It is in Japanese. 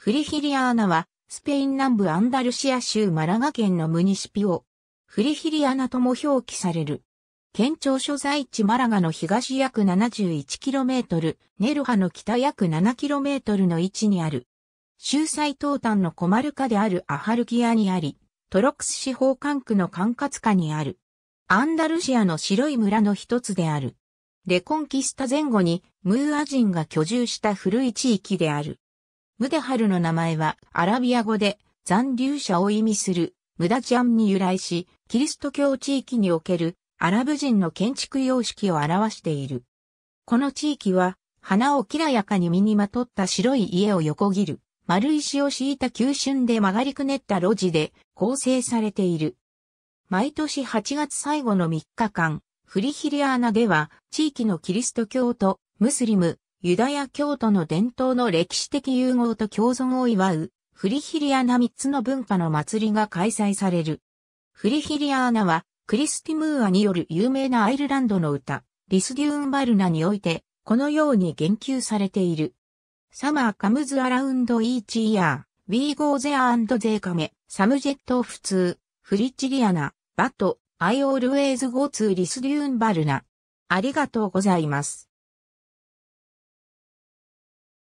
フリヒリアーナは、スペイン南部アンダルシア州マラガ県のムニシピオ。フリヒリアナとも表記される。県庁所在地マラガの東約 71km、ネルハの北約 7km の位置にある。州最東端のコマルカであるアハルギアにあり、トロクス司法管区の管轄下にある。アンダルシアの白い村の一つである。レコンキスタ前後にムーア人が居住した古い地域である。ムデハルの名前はアラビア語で残留者を意味するムダジャンに由来し、キリスト教地域におけるアラブ人の建築様式を表している。この地域は花をきらやかに身にまとった白い家を横切る丸石を敷いた急峻で曲がりくねった路地で構成されている。毎年8月最後の3日間、フリヒリアーナでは地域のキリスト教とムスリム、ユダヤ教徒の伝統の歴史的融合と共存を祝う、フリヒリアナ3つの文化の祭りが開催される。フリヒリアーナは、クリスティムーアによる有名なアイルランドの歌、リスデューンバルナにおいて、このように言及されている。サマーカムズアラウンドイーチイヤー、ウィーゴーゼアンドゼーカメ、サムジェット普通、フリチリアナ、バト、アイオールウェイズゴーツーリスデューンバルナ。ありがとうございます。